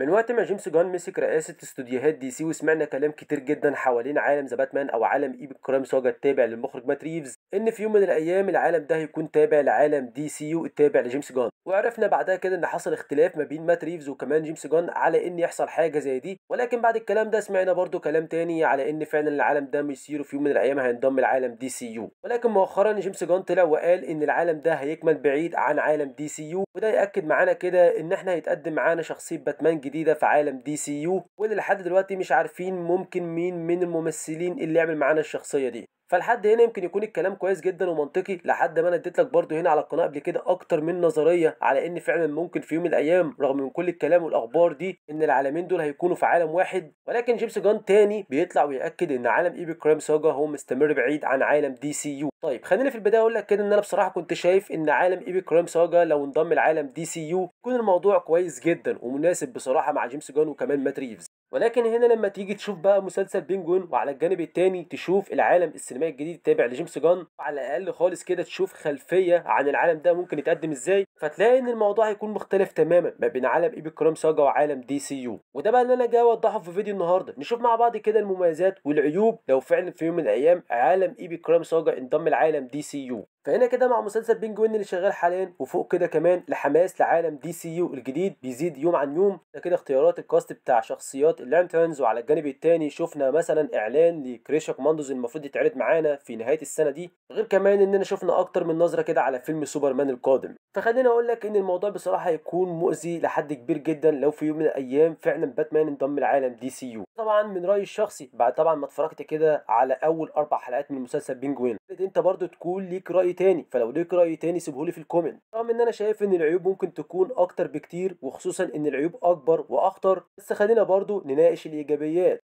من وقت ما جيمس جان مسك رئاسة استوديوهات دي سي وسمعنا كلام كتير جدا حوالين عالم ذا باتمان او عالم ايب كرايم ساجا التابع للمخرج مات ريفز ان في يوم من الايام العالم ده هيكون تابع لعالم دي سي يو التابع لجيمس جان وعرفنا بعدها كده ان حصل اختلاف ما بين مات ريفز وكمان جيمس جان على ان يحصل حاجة زي دي ولكن بعد الكلام ده سمعنا برضو كلام تاني على ان فعلا العالم ده ميسيرو في يوم من الايام هينضم لعالم دي سي يو ولكن مؤخرا جيمس جان طلع وقال ان العالم ده هيكمل بعيد عن عالم دي سي يو وده ياكد معانا كده ان احنا هيتقدم معانا شخصية باتمان جديد جديده في عالم دي سي يو واللي لحد دلوقتي مش عارفين ممكن مين من الممثلين اللي يعمل معانا الشخصيه دي فلحد هنا يمكن يكون الكلام كويس جدا ومنطقي لحد ما انا اديت لك برده هنا على القناه قبل كده اكتر من نظريه على ان فعلا ممكن في يوم من الايام رغم من كل الكلام والاخبار دي ان العالمين دول هيكونوا في عالم واحد ولكن جيمس جان تاني بيطلع وياكد ان عالم ايبي كرايم ساجا هو مستمر بعيد عن عالم دي سي يو طيب خلينا في البدايه اقول لك كده ان انا بصراحه كنت شايف ان عالم ايبي كرايم ساجا لو انضم لعالم دي سي يو يكون الموضوع كويس جدا ومناسب بصراحه مع جيمس جان وكمان مات ريفز ولكن هنا لما تيجي تشوف بقى مسلسل بينجوين وعلى الجانب التاني تشوف العالم السينمائي الجديد التابع لجيمس جان على الاقل خالص كده تشوف خلفيه عن العالم ده ممكن يتقدم ازاي فتلاقي ان الموضوع هيكون مختلف تماما ما بين عالم ايبي كرام ساجا وعالم دي سي يو وده بقى اللي انا جاي اوضحه في فيديو النهارده نشوف مع بعض كده المميزات والعيوب لو فعلا في يوم من الايام عالم ايبي كرام ساجا انضم لعالم دي سي يو فهنا كده مع مسلسل بينجوين اللي شغال حاليا وفوق كده كمان لحماس لعالم دي سي يو الجديد بيزيد يوم عن يوم ده كده اختيارات الكاست بتاع شخصيات اللانترنز وعلى الجانب الثاني شفنا مثلا اعلان لكريشا كوماندوز المفروض يتعرض معانا في نهايه السنه دي غير كمان اننا شفنا اكتر من نظره كده على فيلم سوبرمان القادم فخليني اقول لك ان الموضوع بصراحه هيكون مؤذي لحد كبير جدا لو في يوم من الايام فعلا باتمان انضم لعالم دي سي يو طبعا من رايي الشخصي بعد طبعا ما اتفرجت كده على اول اربع حلقات من مسلسل بينجوين انت برضو تكون ليك راي راي تاني فلو ليك راي تاني سيبهولي في الكومنت رغم ان انا شايف ان العيوب ممكن تكون اكتر بكتير وخصوصا ان العيوب اكبر واخطر بس خلينا برضو نناقش الايجابيات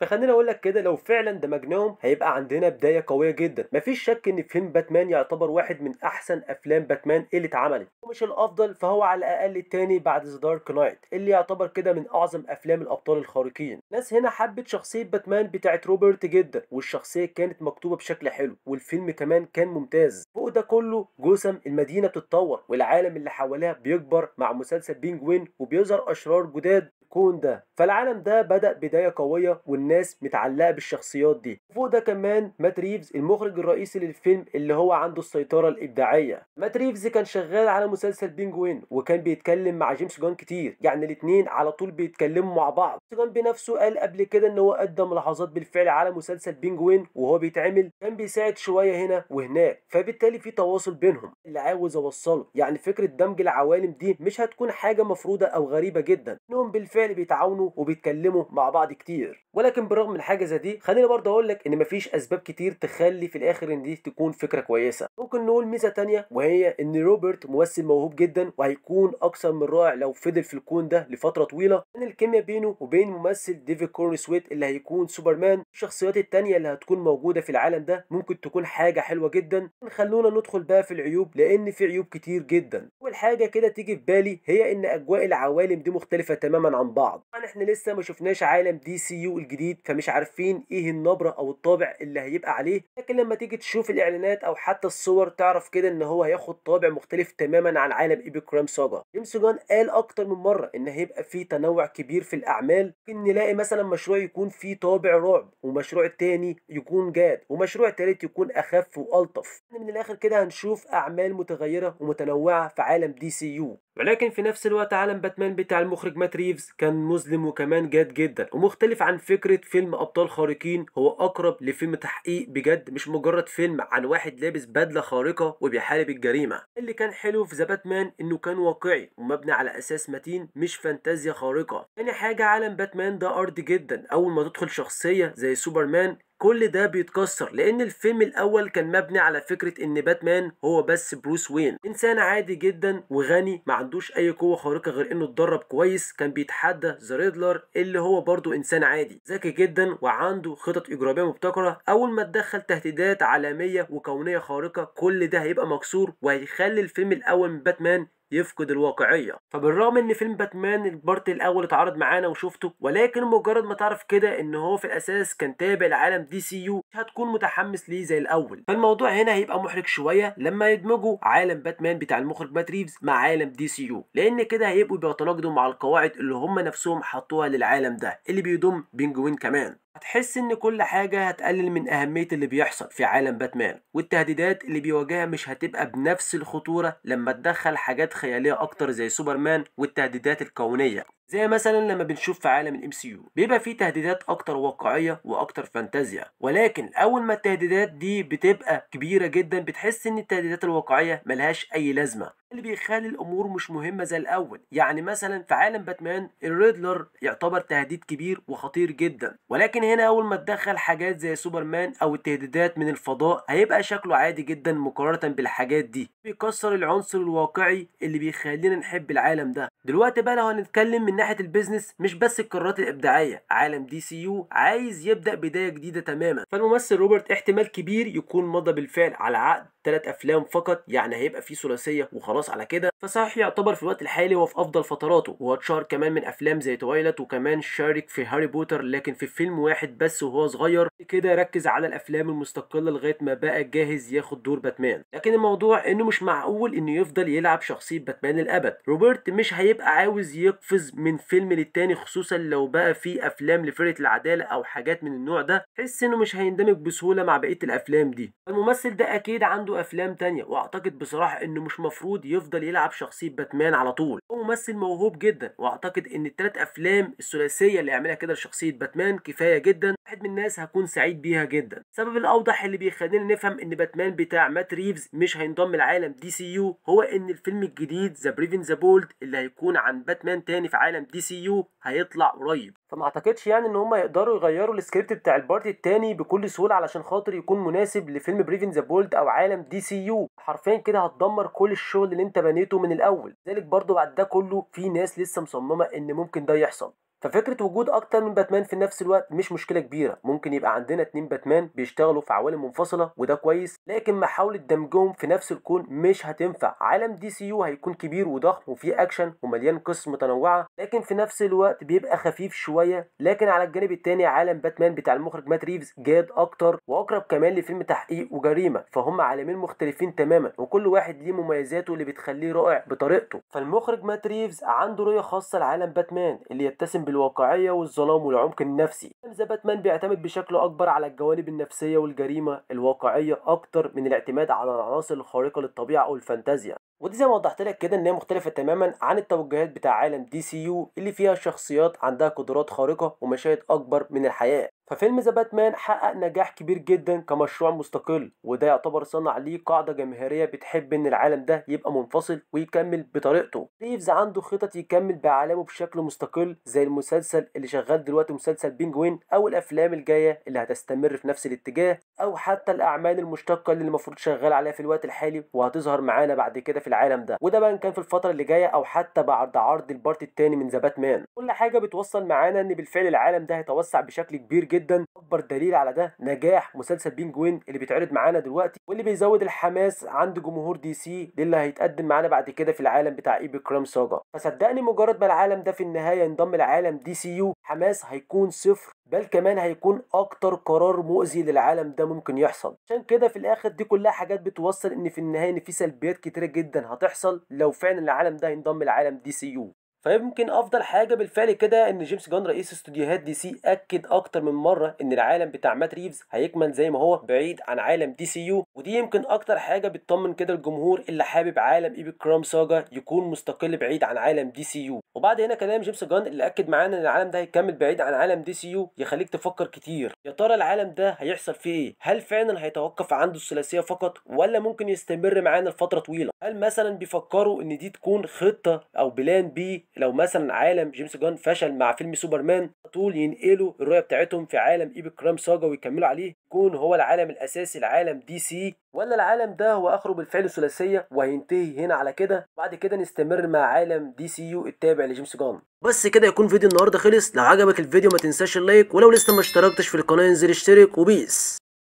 فخليني اقول لك كده لو فعلا دمجناهم هيبقى عندنا بدايه قويه جدا مفيش شك ان فيلم باتمان يعتبر واحد من احسن افلام باتمان اللي اتعملت ومش الافضل فهو على الاقل التاني بعد ذا دارك نايت اللي يعتبر كده من اعظم افلام الابطال الخارقين ناس هنا حبت شخصيه باتمان بتاعت روبرت جدا والشخصيه كانت مكتوبه بشكل حلو والفيلم كمان كان ممتاز فوق ده كله جسم المدينه بتتطور والعالم اللي حواليها بيكبر مع مسلسل بينجوين وبيظهر اشرار جداد الكون ده فالعالم ده بدأ بداية قوية والناس متعلقة بالشخصيات دي فوق ده كمان مات ريفز المخرج الرئيسي للفيلم اللي هو عنده السيطرة الإبداعية مات ريفز كان شغال على مسلسل بينجوين وكان بيتكلم مع جيمس جون كتير يعني الاتنين على طول بيتكلموا مع بعض جون بنفسه قال قبل كده ان هو قدم لحظات بالفعل على مسلسل بينجوين وهو بيتعمل كان بيساعد شوية هنا وهناك فبالتالي في تواصل بينهم اللي عاوز اوصله يعني فكرة دمج العوالم دي مش هتكون حاجة مفروضة او غريبة جدا انهم بالفعل بالفعل بيتعاونوا وبيتكلموا مع بعض كتير ولكن بالرغم من حاجه زي دي خليني برضه اقول لك ان مفيش اسباب كتير تخلي في الاخر ان دي تكون فكره كويسه ممكن نقول ميزه تانية وهي ان روبرت ممثل موهوب جدا وهيكون اكثر من رائع لو فضل في الكون ده لفتره طويله ان الكيمياء بينه وبين ممثل ديفيد كورنسويت اللي هيكون سوبرمان الشخصيات التانية اللي هتكون موجوده في العالم ده ممكن تكون حاجه حلوه جدا خلونا ندخل بقى في العيوب لان في عيوب كتير جدا اول حاجه كده تيجي في بالي هي ان اجواء العوالم دي مختلفه تماما عن عن بعض طبعا احنا لسه ما شفناش عالم دي سي يو الجديد فمش عارفين ايه النبره او الطابع اللي هيبقى عليه لكن لما تيجي تشوف الاعلانات او حتى الصور تعرف كده ان هو هياخد طابع مختلف تماما عن عالم ايبي كرام ساجا جيمس جان قال اكتر من مره ان هيبقى في تنوع كبير في الاعمال ممكن نلاقي مثلا مشروع يكون فيه طابع رعب ومشروع تاني يكون جاد ومشروع تالت يكون اخف والطف يعني من الاخر كده هنشوف اعمال متغيره ومتنوعه في عالم دي سي يو ولكن في نفس الوقت عالم باتمان بتاع المخرج مات ريفز كان مظلم وكمان جاد جدا ومختلف عن فكرة فيلم أبطال خارقين هو أقرب لفيلم تحقيق بجد مش مجرد فيلم عن واحد لابس بدلة خارقة وبيحارب الجريمة اللي كان حلو في ذا باتمان إنه كان واقعي ومبني على أساس متين مش فانتازيا خارقة تاني حاجة عالم باتمان ده أرض جدا أول ما تدخل شخصية زي سوبرمان كل ده بيتكسر لان الفيلم الاول كان مبني على فكره ان باتمان هو بس بروس وين انسان عادي جدا وغني ما عندوش اي قوه خارقه غير انه اتدرب كويس كان بيتحدى ذا ريدلر اللي هو برضه انسان عادي ذكي جدا وعنده خطط اجراميه مبتكره اول ما تدخل تهديدات عالميه وكونيه خارقه كل ده هيبقى مكسور وهيخلي الفيلم الاول من باتمان يفقد الواقعيه فبالرغم ان فيلم باتمان البارت الاول اتعرض معانا وشفته ولكن مجرد ما تعرف كده ان هو في الاساس كان تابع لعالم دي سي يو هتكون متحمس ليه زي الاول فالموضوع هنا هيبقى محرج شويه لما يدمجوا عالم باتمان بتاع المخرج مات ريفز مع عالم دي سي يو لان كده هيبقوا بيتناقضوا مع القواعد اللي هم نفسهم حطوها للعالم ده اللي بيضم بينجوين كمان هتحس ان كل حاجة هتقلل من اهمية اللي بيحصل في عالم باتمان والتهديدات اللي بيواجهها مش هتبقى بنفس الخطورة لما تدخل حاجات خيالية اكتر زي سوبرمان والتهديدات الكونية زي مثلا لما بنشوف في عالم الام سي يو بيبقى فيه تهديدات اكتر واقعيه واكتر فانتازيا ولكن اول ما التهديدات دي بتبقى كبيره جدا بتحس ان التهديدات الواقعيه ملهاش اي لازمه اللي بيخلي الامور مش مهمه زي الاول يعني مثلا في عالم باتمان الريدلر يعتبر تهديد كبير وخطير جدا ولكن هنا اول ما تدخل حاجات زي سوبرمان او التهديدات من الفضاء هيبقى شكله عادي جدا مقارنه بالحاجات دي بيكسر العنصر الواقعي اللي بيخلينا نحب العالم ده دلوقتي بقى لو هنتكلم من من ناحيه البيزنس مش بس القرارات الابداعيه عالم دي سي يو عايز يبدا بدايه جديده تماما فالممثل روبرت احتمال كبير يكون مضى بالفعل على عقد ثلاث افلام فقط يعني هيبقى في ثلاثيه وخلاص على كده فصحيح يعتبر في الوقت الحالي هو في افضل فتراته وهو اتشهر كمان من افلام زي تويلت وكمان شارك في هاري بوتر لكن في فيلم واحد بس وهو صغير كده ركز على الافلام المستقله لغايه ما بقى جاهز ياخد دور باتمان لكن الموضوع انه مش معقول انه يفضل يلعب شخصيه باتمان للابد روبرت مش هيبقى عاوز يقفز من فيلم للتاني خصوصا لو بقى في افلام لفرقه العداله او حاجات من النوع ده حس انه مش هيندمج بسهوله مع بقيه الافلام دي الممثل ده اكيد عنده له افلام تانية واعتقد بصراحه انه مش مفروض يفضل يلعب شخصيه باتمان على طول هو ممثل موهوب جدا واعتقد ان الثلاث افلام الثلاثيه اللي يعملها كده لشخصيه باتمان كفايه جدا واحد من الناس هكون سعيد بيها جدا السبب الاوضح اللي بيخلينا نفهم ان باتمان بتاع مات ريفز مش هينضم لعالم دي سي يو هو ان الفيلم الجديد ذا بريفن ذا بولد اللي هيكون عن باتمان تاني في عالم دي سي يو هيطلع قريب فما اعتقدش يعني ان هم يقدروا يغيروا السكريبت بتاع البارت التاني بكل سهوله علشان خاطر يكون مناسب لفيلم بريفن ذا بولد او عالم دي سي يو حرفيا كده هتدمر كل الشغل اللي انت بنيته من الاول لذلك برضه بعد ده كله في ناس لسه مصممه ان ممكن ده يحصل ففكرة وجود أكتر من باتمان في نفس الوقت مش مشكلة كبيرة ممكن يبقى عندنا اتنين باتمان بيشتغلوا في عوالم منفصلة وده كويس لكن محاولة دمجهم في نفس الكون مش هتنفع عالم دي سي يو هيكون كبير وضخم وفيه أكشن ومليان قصص متنوعة لكن في نفس الوقت بيبقى خفيف شوية لكن على الجانب التاني عالم باتمان بتاع المخرج مات ريفز جاد أكتر وأقرب كمان لفيلم تحقيق وجريمة فهم عالمين مختلفين تماما وكل واحد ليه مميزاته اللي بتخليه رائع بطريقته فالمخرج مات ريفز عنده رؤية خاصة لعالم باتمان اللي يتسم بالواقعية والظلام والعمق النفسي ذا باتمان بيعتمد بشكل أكبر على الجوانب النفسية والجريمة الواقعية أكتر من الاعتماد على العناصر الخارقة للطبيعة أو الفانتازيا ودي زي ما وضحت لك كده ان هي مختلفه تماما عن التوجهات بتاع عالم دي سي يو اللي فيها شخصيات عندها قدرات خارقه ومشاهد اكبر من الحياه ففيلم ذا باتمان حقق نجاح كبير جدا كمشروع مستقل وده يعتبر صنع ليه قاعدة جماهيرية بتحب ان العالم ده يبقى منفصل ويكمل بطريقته ريفز عنده خطط يكمل بعالمه بشكل مستقل زي المسلسل اللي شغال دلوقتي مسلسل بينجوين او الافلام الجاية اللي هتستمر في نفس الاتجاه او حتى الاعمال المشتقة اللي المفروض شغال عليها في الوقت الحالي وهتظهر معانا بعد كده في العالم ده وده بقى كان في الفترة اللي جاية او حتى بعد عرض البارت الثاني من ذا باتمان كل حاجة بتوصل معانا ان بالفعل العالم ده هيتوسع بشكل كبير جدا جدا اكبر دليل على ده نجاح مسلسل بينجوين اللي بيتعرض معانا دلوقتي واللي بيزود الحماس عند جمهور دي سي للي هيتقدم معانا بعد كده في العالم بتاع ايبي كرام ساجا فصدقني مجرد ما العالم ده في النهايه ينضم لعالم دي سي يو حماس هيكون صفر بل كمان هيكون اكتر قرار مؤذي للعالم ده ممكن يحصل عشان كده في الاخر دي كلها حاجات بتوصل ان في النهايه ان في سلبيات كتيره جدا هتحصل لو فعلا العالم ده هينضم لعالم دي سي يو فيمكن افضل حاجه بالفعل كده ان جيمس جان رئيس استوديوهات دي سي اكد اكتر من مره ان العالم بتاع مات ريفز هيكمل زي ما هو بعيد عن عالم دي سي يو ودي يمكن اكتر حاجه بتطمن كده الجمهور اللي حابب عالم ايبي كرام ساجا يكون مستقل بعيد عن عالم دي سي يو وبعد هنا كلام جيمس جان اللي اكد معانا ان العالم ده هيكمل بعيد عن عالم دي سي يو يخليك تفكر كتير يا ترى العالم ده هيحصل فيه ايه هل فعلا هيتوقف عنده الثلاثيه فقط ولا ممكن يستمر معانا لفتره طويله هل مثلا بيفكروا ان دي تكون خطه او بلان بي لو مثلا عالم جيمس جان فشل مع فيلم سوبرمان طول ينقلوا الرؤيه بتاعتهم في عالم ايبك كرام ساجا ويكملوا عليه يكون هو العالم الاساسي لعالم دي سي ولا العالم ده هو اخره بالفعل ثلاثيه وهينتهي هنا على كده بعد كده نستمر مع عالم دي سي يو التابع لجيمس جان بس كده يكون فيديو النهارده خلص لو عجبك الفيديو ما تنساش اللايك ولو لسه ما اشتركتش في القناه انزل اشترك وبيس